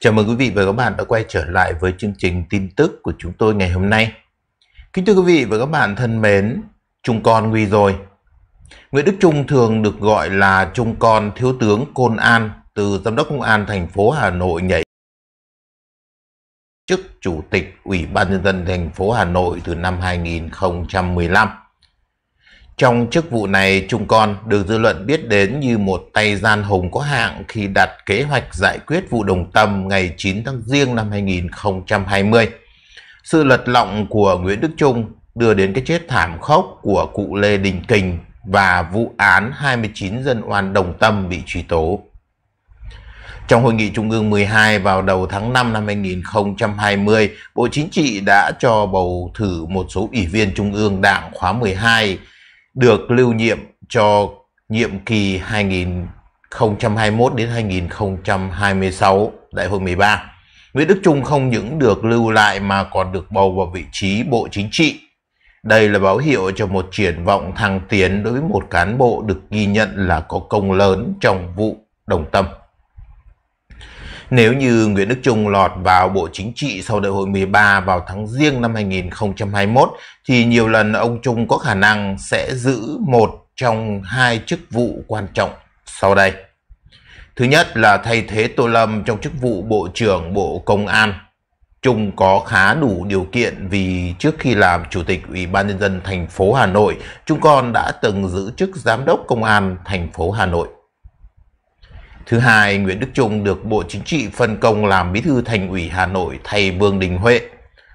Chào mừng quý vị và các bạn đã quay trở lại với chương trình tin tức của chúng tôi ngày hôm nay. Kính thưa quý vị và các bạn thân mến, Trung Con nguy rồi. Nguyễn Đức Trung thường được gọi là Trung Con Thiếu tướng Côn An từ Giám đốc Công an thành phố Hà Nội nhảy chức Chủ tịch Ủy ban Nhân dân thành phố Hà Nội từ năm 2015. Trong chức vụ này, chúng con được dư luận biết đến như một tay gian hùng có hạng khi đặt kế hoạch giải quyết vụ đồng tâm ngày 9 tháng Giêng năm 2020. Sự lật lọng của Nguyễn Đức Trung đưa đến cái chết thảm khốc của cụ Lê Đình Kình và vụ án 29 dân oan đồng tâm bị truy tố. Trong hội nghị trung ương 12 vào đầu tháng 5 năm 2020, Bộ Chính trị đã cho bầu thử một số ủy viên trung ương Đảng khóa 12 được lưu nhiệm cho nhiệm kỳ 2021 đến 2026 Đại hội 13. Nguyễn Đức Trung không những được lưu lại mà còn được bầu vào vị trí Bộ Chính trị. Đây là báo hiệu cho một triển vọng thăng tiến đối với một cán bộ được ghi nhận là có công lớn trong vụ đồng tâm. Nếu như Nguyễn Đức Trung lọt vào Bộ Chính trị sau đại hội 13 vào tháng riêng năm 2021, thì nhiều lần ông Trung có khả năng sẽ giữ một trong hai chức vụ quan trọng sau đây. Thứ nhất là thay thế Tô Lâm trong chức vụ Bộ trưởng Bộ Công an. Trung có khá đủ điều kiện vì trước khi làm Chủ tịch Ủy ban Nhân dân thành phố Hà Nội, Trung còn đã từng giữ chức Giám đốc Công an thành phố Hà Nội. Thứ hai, Nguyễn Đức Trung được Bộ Chính trị phân công làm bí thư thành ủy Hà Nội thay Vương Đình Huệ.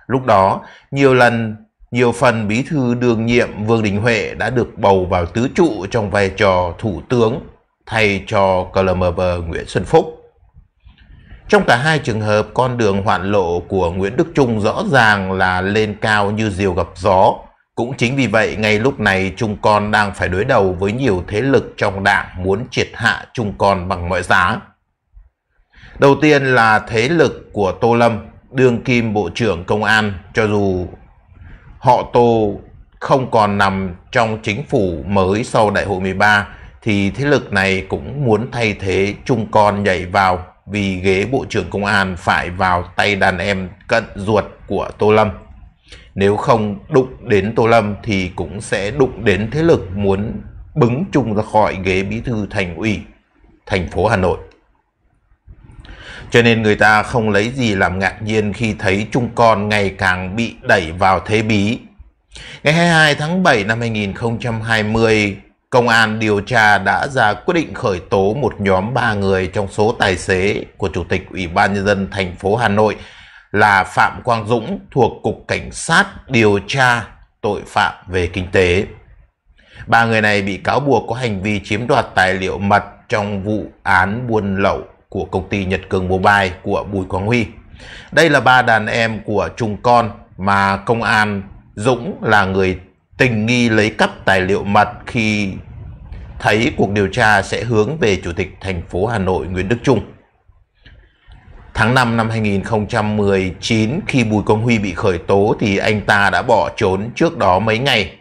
Lúc đó, nhiều lần, nhiều phần bí thư đương nhiệm Vương Đình Huệ đã được bầu vào tứ trụ trong vai trò thủ tướng thay cho Clemmer Nguyễn Xuân Phúc. Trong cả hai trường hợp, con đường hoạn lộ của Nguyễn Đức Trung rõ ràng là lên cao như diều gặp gió, cũng chính vì vậy, ngay lúc này Trung Con đang phải đối đầu với nhiều thế lực trong đảng muốn triệt hạ Trung Con bằng mọi giá. Đầu tiên là thế lực của Tô Lâm, đương kim Bộ trưởng Công an, cho dù họ Tô không còn nằm trong chính phủ mới sau Đại hội 13, thì thế lực này cũng muốn thay thế Trung Con nhảy vào vì ghế Bộ trưởng Công an phải vào tay đàn em cận ruột của Tô Lâm. Nếu không đụng đến Tô Lâm thì cũng sẽ đụng đến thế lực muốn bứng chung ra khỏi ghế bí thư thành ủy thành phố Hà Nội. Cho nên người ta không lấy gì làm ngạc nhiên khi thấy trung con ngày càng bị đẩy vào thế bí. Ngày 22 tháng 7 năm 2020, Công an điều tra đã ra quyết định khởi tố một nhóm 3 người trong số tài xế của Chủ tịch Ủy ban Nhân dân thành phố Hà Nội là Phạm Quang Dũng thuộc Cục Cảnh sát điều tra tội phạm về kinh tế. Ba người này bị cáo buộc có hành vi chiếm đoạt tài liệu mật trong vụ án buôn lậu của công ty Nhật Cường Mobile của Bùi Quang Huy. Đây là ba đàn em của Trung con mà công an Dũng là người tình nghi lấy cắp tài liệu mật khi thấy cuộc điều tra sẽ hướng về Chủ tịch thành phố Hà Nội Nguyễn Đức Trung. Tháng 5 năm 2019 khi Bùi Công Huy bị khởi tố thì anh ta đã bỏ trốn trước đó mấy ngày.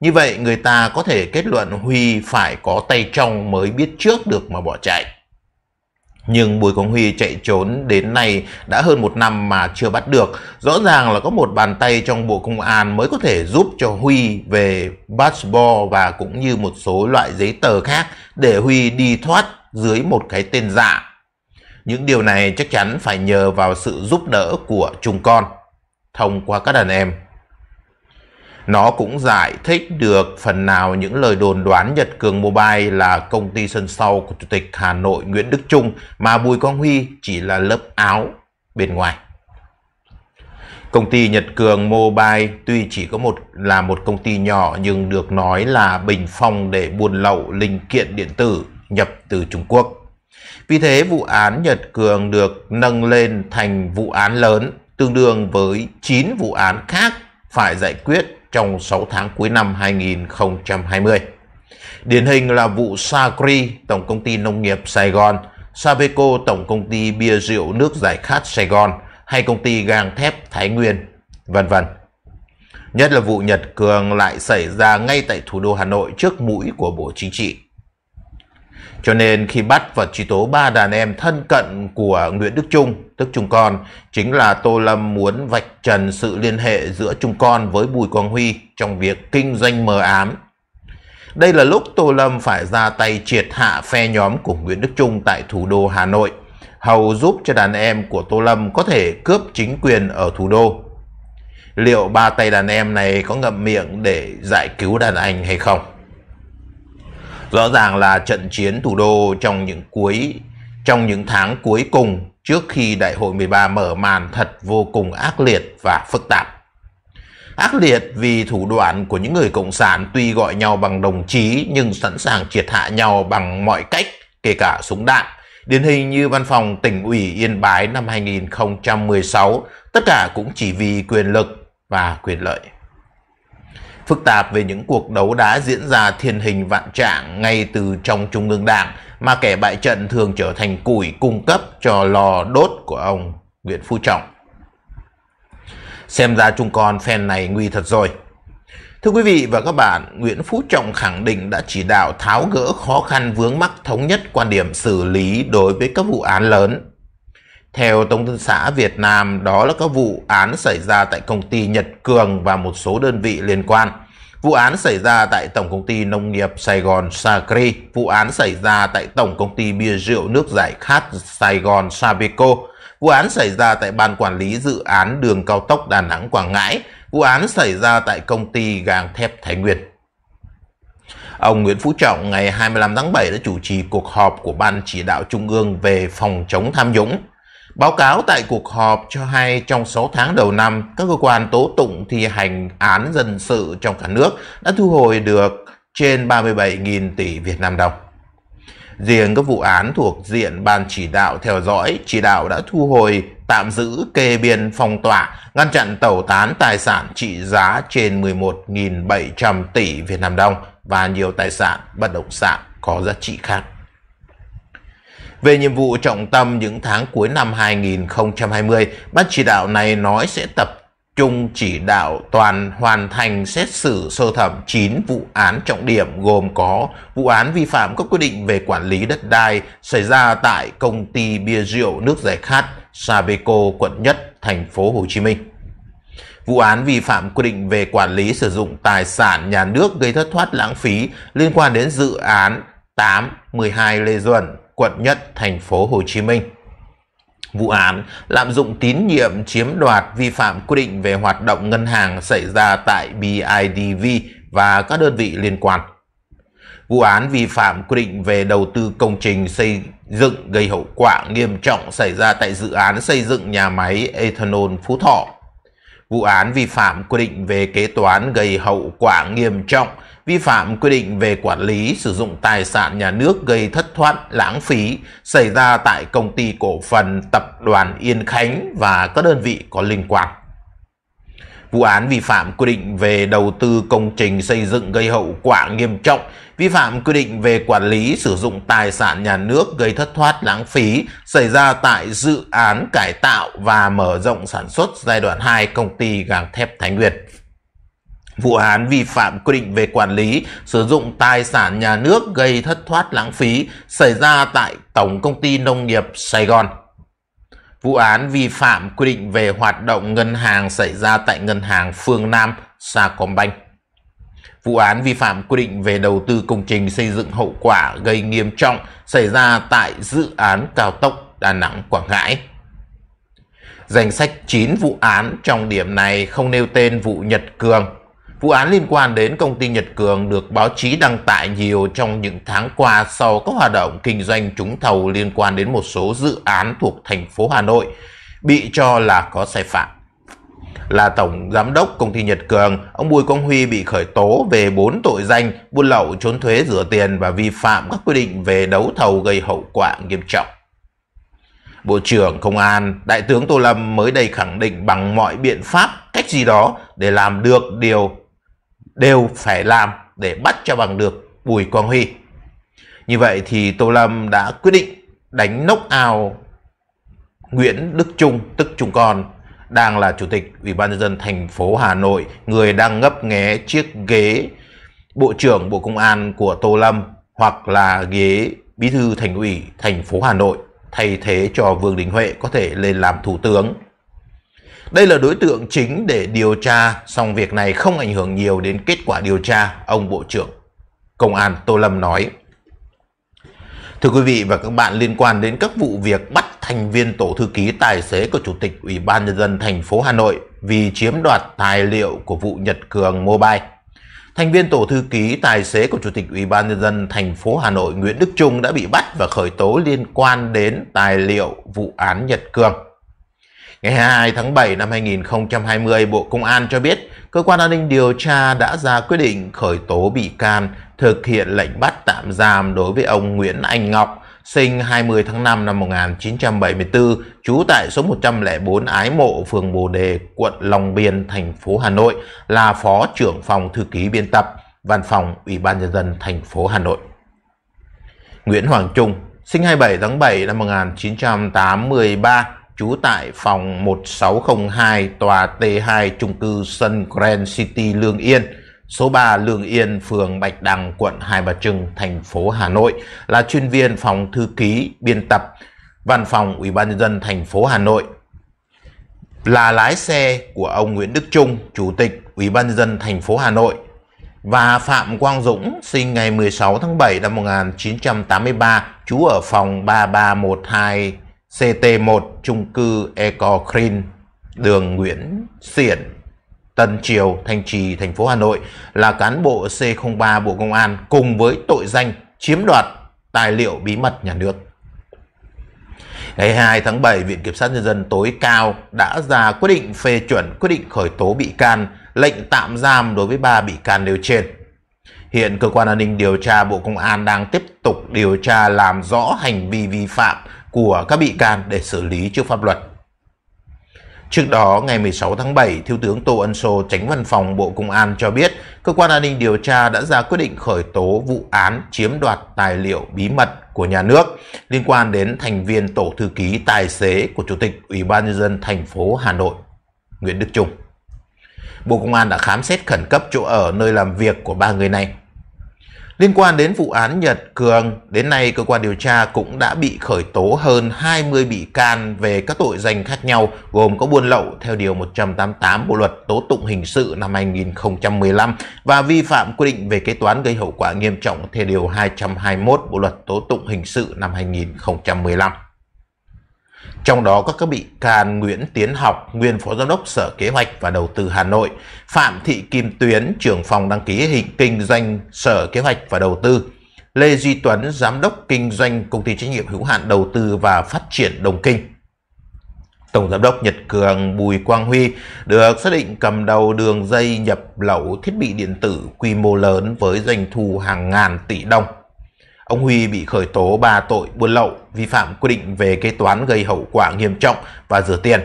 Như vậy người ta có thể kết luận Huy phải có tay trong mới biết trước được mà bỏ chạy. Nhưng Bùi Công Huy chạy trốn đến nay đã hơn một năm mà chưa bắt được. Rõ ràng là có một bàn tay trong Bộ Công an mới có thể giúp cho Huy về passport và cũng như một số loại giấy tờ khác để Huy đi thoát dưới một cái tên giả. Những điều này chắc chắn phải nhờ vào sự giúp đỡ của chúng con thông qua các đàn em. Nó cũng giải thích được phần nào những lời đồn đoán Nhật Cường Mobile là công ty sân sau của Chủ tịch Hà Nội Nguyễn Đức Trung mà Bùi Quang Huy chỉ là lớp áo bên ngoài. Công ty Nhật Cường Mobile tuy chỉ có một là một công ty nhỏ nhưng được nói là bình phong để buôn lậu linh kiện điện tử nhập từ Trung Quốc. Vì thế, vụ án Nhật Cường được nâng lên thành vụ án lớn, tương đương với 9 vụ án khác phải giải quyết trong 6 tháng cuối năm 2020. Điển hình là vụ Sacri, Tổng công ty Nông nghiệp Sài Gòn, Sabeco, Tổng công ty Bia rượu nước giải khát Sài Gòn hay công ty gang thép Thái Nguyên, vân vân. Nhất là vụ Nhật Cường lại xảy ra ngay tại thủ đô Hà Nội trước mũi của Bộ Chính trị. Cho nên khi bắt và truy tố ba đàn em thân cận của Nguyễn Đức Trung, tức Trung Con, chính là Tô Lâm muốn vạch trần sự liên hệ giữa Trung Con với Bùi Quang Huy trong việc kinh doanh mờ ám. Đây là lúc Tô Lâm phải ra tay triệt hạ phe nhóm của Nguyễn Đức Trung tại thủ đô Hà Nội, hầu giúp cho đàn em của Tô Lâm có thể cướp chính quyền ở thủ đô. Liệu ba tay đàn em này có ngậm miệng để giải cứu đàn anh hay không? Rõ ràng là trận chiến thủ đô trong những cuối trong những tháng cuối cùng trước khi đại hội 13 mở màn thật vô cùng ác liệt và phức tạp. Ác liệt vì thủ đoạn của những người cộng sản tuy gọi nhau bằng đồng chí nhưng sẵn sàng triệt hạ nhau bằng mọi cách, kể cả súng đạn. Điển hình như văn phòng tỉnh ủy Yên Bái năm 2016, tất cả cũng chỉ vì quyền lực và quyền lợi phức tạp về những cuộc đấu đá diễn ra thiên hình vạn trạng ngay từ trong Trung ương Đảng mà kẻ bại trận thường trở thành củi cung cấp cho lò đốt của ông Nguyễn Phú Trọng. Xem ra chúng con fan này nguy thật rồi. Thưa quý vị và các bạn, Nguyễn Phú Trọng khẳng định đã chỉ đạo tháo gỡ khó khăn vướng mắc thống nhất quan điểm xử lý đối với các vụ án lớn theo Tổng thân xã Việt Nam, đó là các vụ án xảy ra tại công ty Nhật Cường và một số đơn vị liên quan. Vụ án xảy ra tại Tổng công ty Nông nghiệp Sài Gòn Sacri, vụ án xảy ra tại Tổng công ty Bia rượu nước giải khát Sài Gòn Sabeco, vụ án xảy ra tại Ban Quản lý Dự án Đường Cao tốc Đà Nẵng Quảng Ngãi, vụ án xảy ra tại Công ty gàng Thép Thái Nguyên. Ông Nguyễn Phú Trọng ngày 25 tháng 7 đã chủ trì cuộc họp của Ban Chỉ đạo Trung ương về phòng chống tham nhũng. Báo cáo tại cuộc họp cho hay trong 6 tháng đầu năm, các cơ quan tố tụng thi hành án dân sự trong cả nước đã thu hồi được trên 37.000 tỷ Việt Nam đồng. Riêng các vụ án thuộc diện Ban chỉ đạo theo dõi, chỉ đạo đã thu hồi tạm giữ kê biên phong tỏa, ngăn chặn tẩu tán tài sản trị giá trên 11.700 tỷ Việt Nam đồng và nhiều tài sản bất động sản có giá trị khác. Về nhiệm vụ trọng tâm những tháng cuối năm 2020, Ban chỉ đạo này nói sẽ tập trung chỉ đạo toàn hoàn thành xét xử sơ thẩm 9 vụ án trọng điểm gồm có vụ án vi phạm các quy định về quản lý đất đai xảy ra tại công ty bia rượu nước giải khát Sabeco quận Nhất, thành phố Hồ Chí Minh. Vụ án vi phạm quy định về quản lý sử dụng tài sản nhà nước gây thất thoát lãng phí liên quan đến dự án 812 Lê Duẩn, quận nhất, thành phố Hồ Chí Minh. Vụ án lạm dụng tín nhiệm chiếm đoạt vi phạm quy định về hoạt động ngân hàng xảy ra tại BIDV và các đơn vị liên quan. Vụ án vi phạm quy định về đầu tư công trình xây dựng gây hậu quả nghiêm trọng xảy ra tại dự án xây dựng nhà máy Ethanol Phú Thọ. Vụ án vi phạm quy định về kế toán gây hậu quả nghiêm trọng vi phạm quy định về quản lý sử dụng tài sản nhà nước gây thất thoát lãng phí xảy ra tại công ty cổ phần tập đoàn Yên Khánh và các đơn vị có liên quan. Vụ án vi phạm quy định về đầu tư công trình xây dựng gây hậu quả nghiêm trọng, vi phạm quy định về quản lý sử dụng tài sản nhà nước gây thất thoát lãng phí xảy ra tại dự án cải tạo và mở rộng sản xuất giai đoạn 2 công ty Gàng Thép Thái nguyệt vụ án vi phạm quy định về quản lý sử dụng tài sản nhà nước gây thất thoát lãng phí xảy ra tại Tổng Công ty Nông nghiệp Sài Gòn. Vụ án vi phạm quy định về hoạt động ngân hàng xảy ra tại Ngân hàng Phương Nam Sacombank. Vụ án vi phạm quy định về đầu tư công trình xây dựng hậu quả gây nghiêm trọng xảy ra tại dự án cao tốc Đà Nẵng Quảng Ngãi. Danh sách 9 vụ án trong điểm này không nêu tên vụ Nhật Cường Vụ án liên quan đến công ty Nhật Cường được báo chí đăng tải nhiều trong những tháng qua sau các hoạt động kinh doanh trúng thầu liên quan đến một số dự án thuộc thành phố Hà Nội bị cho là có sai phạm. Là tổng giám đốc công ty Nhật Cường, ông Bùi Quang Huy bị khởi tố về 4 tội danh buôn lậu, trốn thuế, rửa tiền và vi phạm các quy định về đấu thầu gây hậu quả nghiêm trọng. Bộ trưởng Công an Đại tướng Tô Lâm mới đây khẳng định bằng mọi biện pháp, cách gì đó để làm được điều đều phải làm để bắt cho bằng được Bùi Quang Huy. Như vậy thì Tô Lâm đã quyết định đánh nốc ao Nguyễn Đức Trung tức Trung Con đang là chủ tịch Ủy ban nhân dân thành phố Hà Nội, người đang ngấp nghé chiếc ghế Bộ trưởng Bộ Công an của Tô Lâm hoặc là ghế Bí thư Thành ủy thành phố Hà Nội thay thế cho Vương Đình Huệ có thể lên làm thủ tướng. Đây là đối tượng chính để điều tra, song việc này không ảnh hưởng nhiều đến kết quả điều tra, ông Bộ trưởng Công an Tô Lâm nói. Thưa quý vị và các bạn, liên quan đến các vụ việc bắt thành viên tổ thư ký tài xế của Chủ tịch Ủy ban Nhân dân thành phố Hà Nội vì chiếm đoạt tài liệu của vụ Nhật Cường Mobile. Thành viên tổ thư ký tài xế của Chủ tịch Ủy ban Nhân dân thành phố Hà Nội Nguyễn Đức Trung đã bị bắt và khởi tố liên quan đến tài liệu vụ án Nhật Cường. Ngày 2 tháng 7 năm 2020, Bộ Công an cho biết cơ quan an ninh điều tra đã ra quyết định khởi tố bị can thực hiện lệnh bắt tạm giam đối với ông Nguyễn Anh Ngọc, sinh 20 tháng 5 năm 1974, trú tại số 104 Ái Mộ, phường Bồ Đề, quận Long Biên, thành phố Hà Nội, là Phó trưởng phòng thư ký biên tập, Văn phòng Ủy ban Nhân dân thành phố Hà Nội. Nguyễn Hoàng Trung, sinh 27 tháng 7 năm 1983, trú tại phòng 1602 tòa T2 trung cư Sun Grand City Lương Yên, số 3 Lương Yên, phường Bạch Đằng, quận Hai Bà Trưng, thành phố Hà Nội, là chuyên viên phòng thư ký, biên tập, văn phòng Ủy ban nhân dân thành phố Hà Nội. Là lái xe của ông Nguyễn Đức Trung, chủ tịch Ủy ban nhân dân thành phố Hà Nội và Phạm Quang Dũng sinh ngày 16 tháng 7 năm 1983, trú ở phòng 3312 CT1 chung cư Eco Green, đường Nguyễn Xiển, Tân Triều, Thanh Trì, thành phố Hà Nội là cán bộ C03 Bộ Công an cùng với tội danh chiếm đoạt tài liệu bí mật nhà nước. Ngày 2 tháng 7, Viện Kiểm sát Nhân dân tối cao đã ra quyết định phê chuẩn quyết định khởi tố bị can, lệnh tạm giam đối với 3 bị can nêu trên. Hiện cơ quan an ninh điều tra Bộ Công an đang tiếp tục điều tra làm rõ hành vi vi phạm của các bị can để xử lý trước pháp luật. Trước đó, ngày 16 tháng 7, Thiếu tướng Tô Ân Sô, tránh văn phòng Bộ Công an cho biết, cơ quan an ninh điều tra đã ra quyết định khởi tố vụ án chiếm đoạt tài liệu bí mật của nhà nước liên quan đến thành viên tổ thư ký tài xế của Chủ tịch Ủy ban nhân dân thành phố Hà Nội, Nguyễn Đức Trung. Bộ Công an đã khám xét khẩn cấp chỗ ở nơi làm việc của ba người này. Liên quan đến vụ án Nhật Cường, đến nay cơ quan điều tra cũng đã bị khởi tố hơn 20 bị can về các tội danh khác nhau, gồm có buôn lậu theo Điều 188 Bộ Luật Tố Tụng Hình sự năm 2015 và vi phạm quy định về kế toán gây hậu quả nghiêm trọng theo Điều 221 Bộ Luật Tố Tụng Hình sự năm 2015 trong đó có các bị can Nguyễn Tiến Học, nguyên Phó Giám đốc Sở Kế hoạch và Đầu tư Hà Nội, Phạm Thị Kim Tuyến, trưởng phòng đăng ký hình kinh doanh Sở Kế hoạch và Đầu tư, Lê Duy Tuấn, Giám đốc Kinh doanh Công ty Trách nhiệm Hữu hạn Đầu tư và Phát triển Đồng Kinh. Tổng Giám đốc Nhật Cường Bùi Quang Huy được xác định cầm đầu đường dây nhập lậu thiết bị điện tử quy mô lớn với doanh thu hàng ngàn tỷ đồng Ông Huy bị khởi tố 3 tội buôn lậu, vi phạm quy định về kế toán gây hậu quả nghiêm trọng và rửa tiền.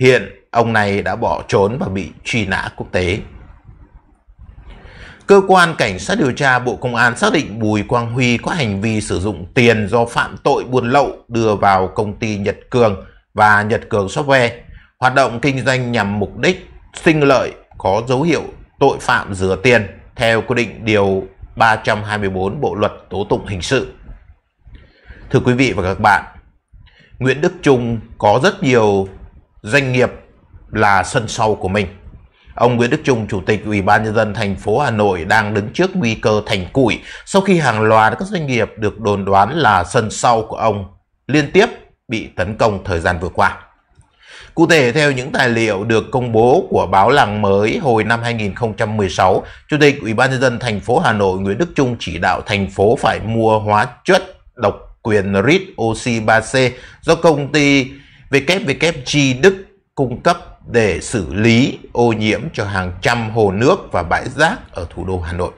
Hiện, ông này đã bỏ trốn và bị truy nã quốc tế. Cơ quan Cảnh sát điều tra Bộ Công an xác định Bùi Quang Huy có hành vi sử dụng tiền do phạm tội buôn lậu đưa vào công ty Nhật Cường và Nhật Cường Software, hoạt động kinh doanh nhằm mục đích sinh lợi có dấu hiệu tội phạm rửa tiền theo quy định điều 324 Bộ luật tố tụng hình sự. Thưa quý vị và các bạn, Nguyễn Đức Trung có rất nhiều doanh nghiệp là sân sau của mình. Ông Nguyễn Đức Trung, Chủ tịch Ủy ban Nhân dân thành phố Hà Nội đang đứng trước nguy cơ thành củi sau khi hàng loạt các doanh nghiệp được đồn đoán là sân sau của ông liên tiếp bị tấn công thời gian vừa qua. Cụ thể, theo những tài liệu được công bố của báo Làng Mới hồi năm 2016, Chủ tịch Ủy ban nhân dân thành phố Hà Nội Nguyễn Đức Trung chỉ đạo thành phố phải mua hóa chất độc quyền RIT oxy 3C do công ty WWG Đức cung cấp để xử lý ô nhiễm cho hàng trăm hồ nước và bãi rác ở thủ đô Hà Nội.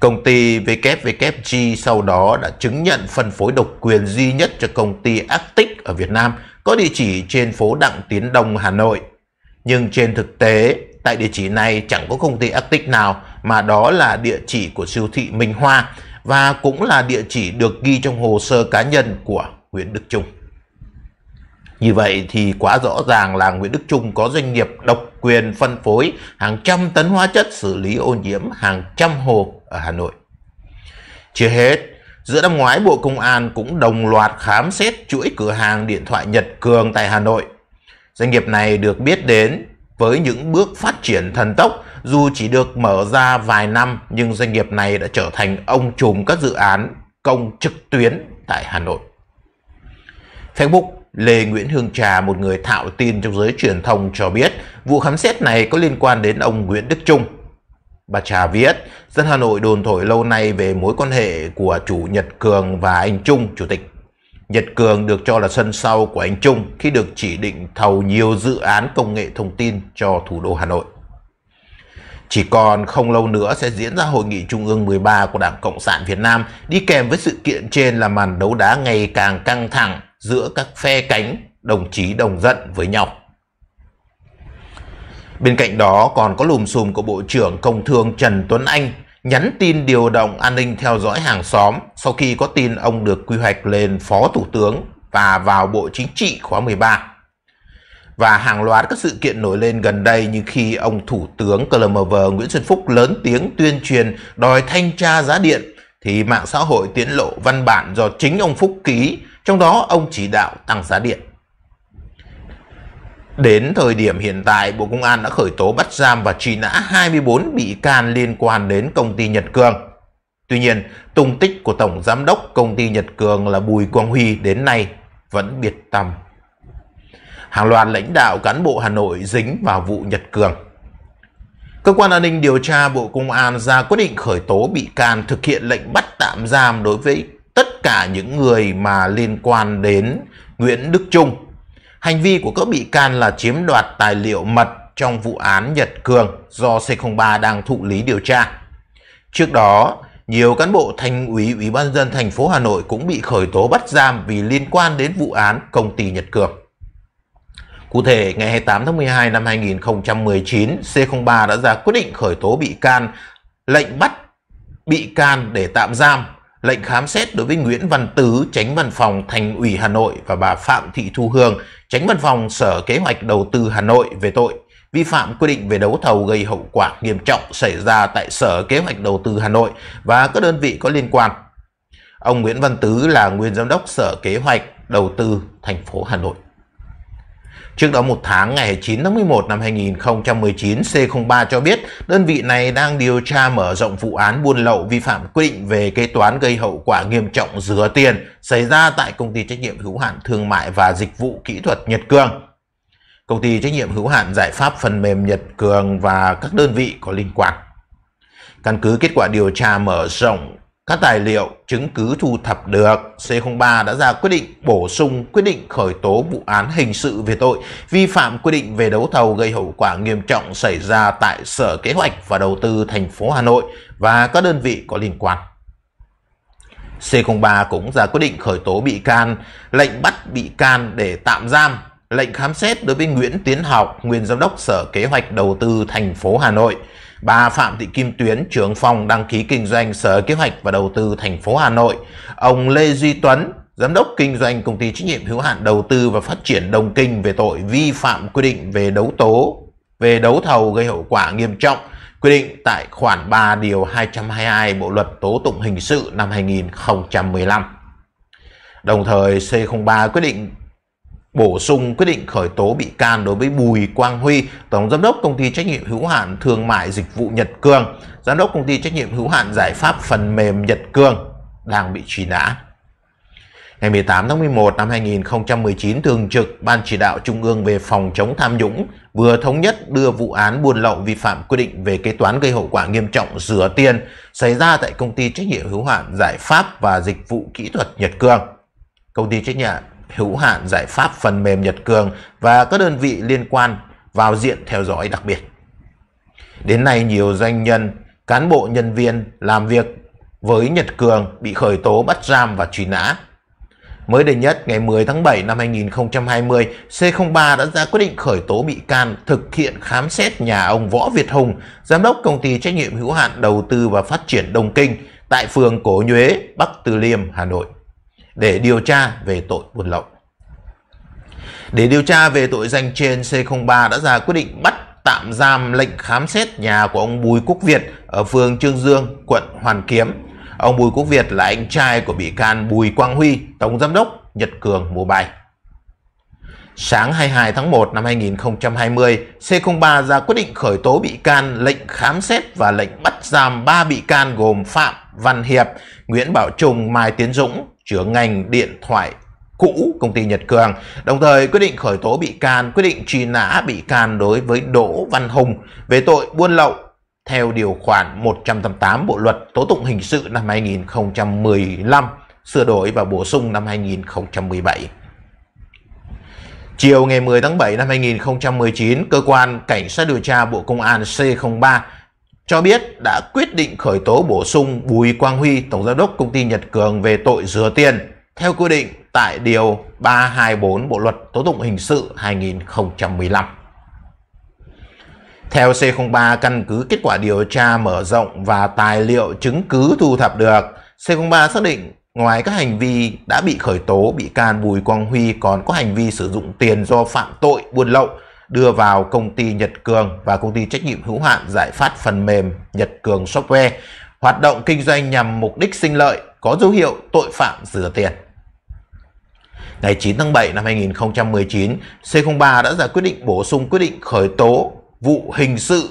Công ty WWG sau đó đã chứng nhận phân phối độc quyền duy nhất cho công ty Arctic ở Việt Nam – có địa chỉ trên phố Đặng Tiến Đông, Hà Nội. Nhưng trên thực tế, tại địa chỉ này chẳng có công ty Arctic nào mà đó là địa chỉ của siêu thị Minh Hoa và cũng là địa chỉ được ghi trong hồ sơ cá nhân của Nguyễn Đức Trung. Như vậy thì quá rõ ràng là Nguyễn Đức Trung có doanh nghiệp độc quyền phân phối hàng trăm tấn hóa chất xử lý ô nhiễm hàng trăm hồ ở Hà Nội. Chưa hết, Giữa năm ngoái, Bộ Công an cũng đồng loạt khám xét chuỗi cửa hàng điện thoại Nhật Cường tại Hà Nội. Doanh nghiệp này được biết đến với những bước phát triển thần tốc dù chỉ được mở ra vài năm nhưng doanh nghiệp này đã trở thành ông trùm các dự án công trực tuyến tại Hà Nội. Facebook Lê Nguyễn Hương Trà, một người thạo tin trong giới truyền thông cho biết vụ khám xét này có liên quan đến ông Nguyễn Đức Trung, Bà Trà viết, dân Hà Nội đồn thổi lâu nay về mối quan hệ của chủ Nhật Cường và anh Trung, chủ tịch. Nhật Cường được cho là sân sau của anh Trung khi được chỉ định thầu nhiều dự án công nghệ thông tin cho thủ đô Hà Nội. Chỉ còn không lâu nữa sẽ diễn ra Hội nghị Trung ương 13 của Đảng Cộng sản Việt Nam, đi kèm với sự kiện trên là màn đấu đá ngày càng căng thẳng giữa các phe cánh, đồng chí đồng giận với nhau. Bên cạnh đó còn có lùm xùm của Bộ trưởng Công Thương Trần Tuấn Anh nhắn tin điều động an ninh theo dõi hàng xóm sau khi có tin ông được quy hoạch lên Phó Thủ tướng và vào Bộ Chính trị khóa 13. Và hàng loạt các sự kiện nổi lên gần đây như khi ông Thủ tướng CLMV Nguyễn Xuân Phúc lớn tiếng tuyên truyền đòi thanh tra giá điện thì mạng xã hội tiết lộ văn bản do chính ông Phúc ký, trong đó ông chỉ đạo tăng giá điện. Đến thời điểm hiện tại, Bộ Công an đã khởi tố bắt giam và truy nã 24 bị can liên quan đến công ty Nhật Cường. Tuy nhiên, tung tích của Tổng Giám đốc công ty Nhật Cường là Bùi Quang Huy đến nay vẫn biệt tâm. Hàng loạt lãnh đạo cán bộ Hà Nội dính vào vụ Nhật Cường. Cơ quan an ninh điều tra Bộ Công an ra quyết định khởi tố bị can thực hiện lệnh bắt tạm giam đối với tất cả những người mà liên quan đến Nguyễn Đức Trung, Hành vi của các bị can là chiếm đoạt tài liệu mật trong vụ án Nhật Cường do C03 đang thụ lý điều tra. Trước đó, nhiều cán bộ thành ủy Ủy ban dân thành phố Hà Nội cũng bị khởi tố bắt giam vì liên quan đến vụ án công ty Nhật Cường. Cụ thể, ngày 28 tháng 12 năm 2019, C03 đã ra quyết định khởi tố bị can, lệnh bắt bị can để tạm giam lệnh khám xét đối với Nguyễn Văn Tứ, tránh văn phòng Thành ủy Hà Nội và bà Phạm Thị Thu Hương, tránh văn phòng Sở Kế hoạch Đầu tư Hà Nội về tội vi phạm quy định về đấu thầu gây hậu quả nghiêm trọng xảy ra tại Sở Kế hoạch Đầu tư Hà Nội và các đơn vị có liên quan. Ông Nguyễn Văn Tứ là nguyên giám đốc Sở Kế hoạch Đầu tư thành phố Hà Nội. Trước đó một tháng ngày 9 tháng 11 năm 2019, C03 cho biết đơn vị này đang điều tra mở rộng vụ án buôn lậu vi phạm quy định về kế toán gây hậu quả nghiêm trọng rửa tiền xảy ra tại công ty trách nhiệm hữu hạn thương mại và dịch vụ kỹ thuật Nhật Cương Công ty trách nhiệm hữu hạn giải pháp phần mềm Nhật Cường và các đơn vị có liên quan. Căn cứ kết quả điều tra mở rộng các tài liệu chứng cứ thu thập được, C03 đã ra quyết định bổ sung quyết định khởi tố vụ án hình sự về tội vi phạm quy định về đấu thầu gây hậu quả nghiêm trọng xảy ra tại Sở Kế hoạch và Đầu tư thành phố Hà Nội và các đơn vị có liên quan. C03 cũng ra quyết định khởi tố bị can, lệnh bắt bị can để tạm giam, lệnh khám xét đối với Nguyễn Tiến Học, nguyên giám đốc Sở Kế hoạch Đầu tư thành phố Hà Nội Bà Phạm Thị Kim Tuyến, trưởng phòng đăng ký kinh doanh Sở Kế hoạch và Đầu tư thành phố Hà Nội. Ông Lê Duy Tuấn, giám đốc kinh doanh công ty trách nhiệm hữu hạn đầu tư và phát triển Đồng Kinh về tội vi phạm quy định về đấu tố về đấu thầu gây hậu quả nghiêm trọng quy định tại khoản 3 điều 222 Bộ luật tố tụng hình sự năm 2015. Đồng thời C03 quyết định bổ sung quyết định khởi tố bị can đối với Bùi Quang Huy, Tổng Giám đốc Công ty Trách nhiệm hữu hạn Thương mại Dịch vụ Nhật Cương, Giám đốc Công ty Trách nhiệm hữu hạn Giải pháp Phần mềm Nhật Cương đang bị truy nã. Ngày 18 tháng 11 năm 2019, Thường trực Ban Chỉ đạo Trung ương về phòng chống tham nhũng vừa thống nhất đưa vụ án buôn lậu vi phạm quy định về kế toán gây hậu quả nghiêm trọng rửa tiền xảy ra tại Công ty Trách nhiệm hữu hạn Giải pháp và Dịch vụ Kỹ thuật Nhật Cương, Công ty trách nhiệm hữu hạn giải pháp phần mềm Nhật Cường và các đơn vị liên quan vào diện theo dõi đặc biệt. Đến nay nhiều doanh nhân, cán bộ nhân viên làm việc với Nhật Cường bị khởi tố bắt giam và truy nã. Mới đây nhất, ngày 10 tháng 7 năm 2020, C03 đã ra quyết định khởi tố bị can thực hiện khám xét nhà ông Võ Việt Hùng, giám đốc công ty trách nhiệm hữu hạn đầu tư và phát triển Đông Kinh tại phường Cổ Nhuế, Bắc Từ Liêm, Hà Nội để điều tra về tội buôn lậu. Để điều tra về tội danh trên, C03 đã ra quyết định bắt tạm giam lệnh khám xét nhà của ông Bùi Quốc Việt ở phường Trương Dương, quận Hoàn Kiếm. Ông Bùi Quốc Việt là anh trai của bị can Bùi Quang Huy, Tổng Giám đốc Nhật Cường Mobile. Sáng 22 tháng 1 năm 2020, C03 ra quyết định khởi tố bị can, lệnh khám xét và lệnh bắt giam 3 bị can gồm Phạm Văn Hiệp, Nguyễn Bảo Trùng, Mai Tiến Dũng trưởng ngành điện thoại cũ công ty Nhật Cường, đồng thời quyết định khởi tố bị can, quyết định truy nã bị can đối với Đỗ Văn Hùng về tội buôn lậu theo điều khoản 188 Bộ luật tố tụng hình sự năm 2015 sửa đổi và bổ sung năm 2017. Chiều ngày 10 tháng 7 năm 2019, cơ quan cảnh sát điều tra Bộ Công an C03 cho biết đã quyết định khởi tố bổ sung Bùi Quang Huy, Tổng Giám đốc Công ty Nhật Cường về tội rửa tiền theo quy định tại Điều 324 Bộ Luật Tố tụng Hình sự 2015. Theo C03, căn cứ kết quả điều tra mở rộng và tài liệu chứng cứ thu thập được, C03 xác định ngoài các hành vi đã bị khởi tố, bị can Bùi Quang Huy còn có hành vi sử dụng tiền do phạm tội buôn lậu, đưa vào công ty Nhật Cường và công ty trách nhiệm hữu hạn giải phát phần mềm Nhật Cường Software, hoạt động kinh doanh nhằm mục đích sinh lợi, có dấu hiệu tội phạm rửa tiền. Ngày 9 tháng 7 năm 2019, C03 đã ra quyết định bổ sung quyết định khởi tố vụ hình sự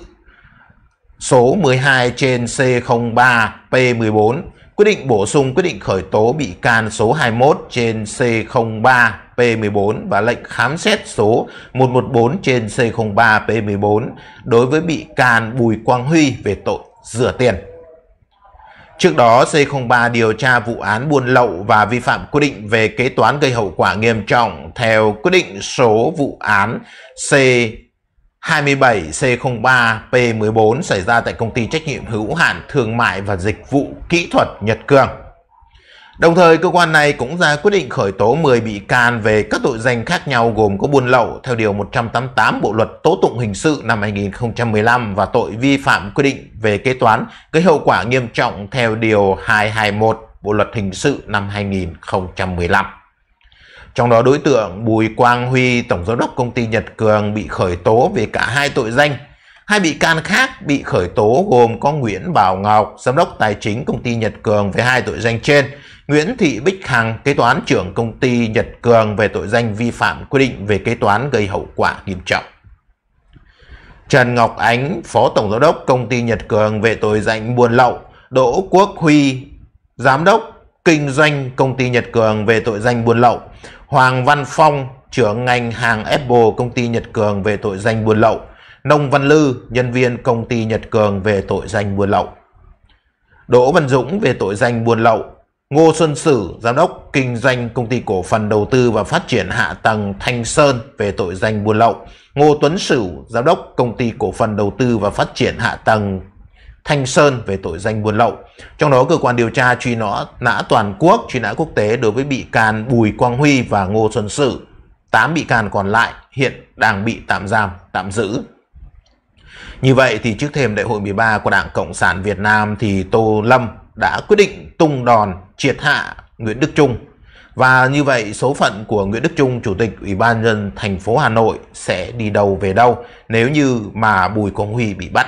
số 12 trên C03 P14 quyết định bổ sung quyết định khởi tố bị can số 21 trên C03 P14 và lệnh khám xét số 114 trên C03 P14 đối với bị can Bùi Quang Huy về tội rửa tiền. Trước đó, C03 điều tra vụ án buôn lậu và vi phạm quy định về kế toán gây hậu quả nghiêm trọng theo quyết định số vụ án C 27C03P14 xảy ra tại công ty trách nhiệm hữu hạn thương mại và dịch vụ kỹ thuật Nhật Cường. Đồng thời, cơ quan này cũng ra quyết định khởi tố 10 bị can về các tội danh khác nhau gồm có buôn lậu theo Điều 188 Bộ Luật Tố Tụng Hình sự năm 2015 và tội vi phạm quy định về kế toán gây hậu quả nghiêm trọng theo Điều 221 Bộ Luật Hình sự năm 2015. Trong đó đối tượng Bùi Quang Huy, tổng giám đốc công ty Nhật Cường bị khởi tố về cả hai tội danh. Hai bị can khác bị khởi tố gồm có Nguyễn Bảo Ngọc, giám đốc tài chính công ty Nhật Cường về hai tội danh trên, Nguyễn Thị Bích Hằng, kế toán trưởng công ty Nhật Cường về tội danh vi phạm quy định về kế toán gây hậu quả nghiêm trọng. Trần Ngọc Ánh, phó tổng giám đốc công ty Nhật Cường về tội danh buôn lậu, Đỗ Quốc Huy, giám đốc kinh doanh công ty Nhật Cường về tội danh buôn lậu, Hoàng Văn Phong, trưởng ngành hàng Apple công ty Nhật Cường về tội danh buôn lậu, Nông Văn Lư, nhân viên công ty Nhật Cường về tội danh buôn lậu. Đỗ Văn Dũng về tội danh buôn lậu, Ngô Xuân Sử, giám đốc kinh doanh công ty cổ phần đầu tư và phát triển hạ tầng Thanh Sơn về tội danh buôn lậu, Ngô Tuấn Sử, giám đốc công ty cổ phần đầu tư và phát triển hạ tầng Thanh Sơn về tội danh buôn lậu. Trong đó cơ quan điều tra truy nã nã toàn quốc, truy nã quốc tế đối với bị can Bùi Quang Huy và Ngô Xuân Sử. Tám bị can còn lại hiện đang bị tạm giam, tạm giữ. Như vậy thì trước thềm đại hội 13 của Đảng Cộng sản Việt Nam thì Tô Lâm đã quyết định tung đòn triệt hạ Nguyễn Đức Trung. Và như vậy số phận của Nguyễn Đức Trung Chủ tịch Ủy ban dân thành phố Hà Nội sẽ đi đâu về đâu nếu như mà Bùi Quang Huy bị bắt.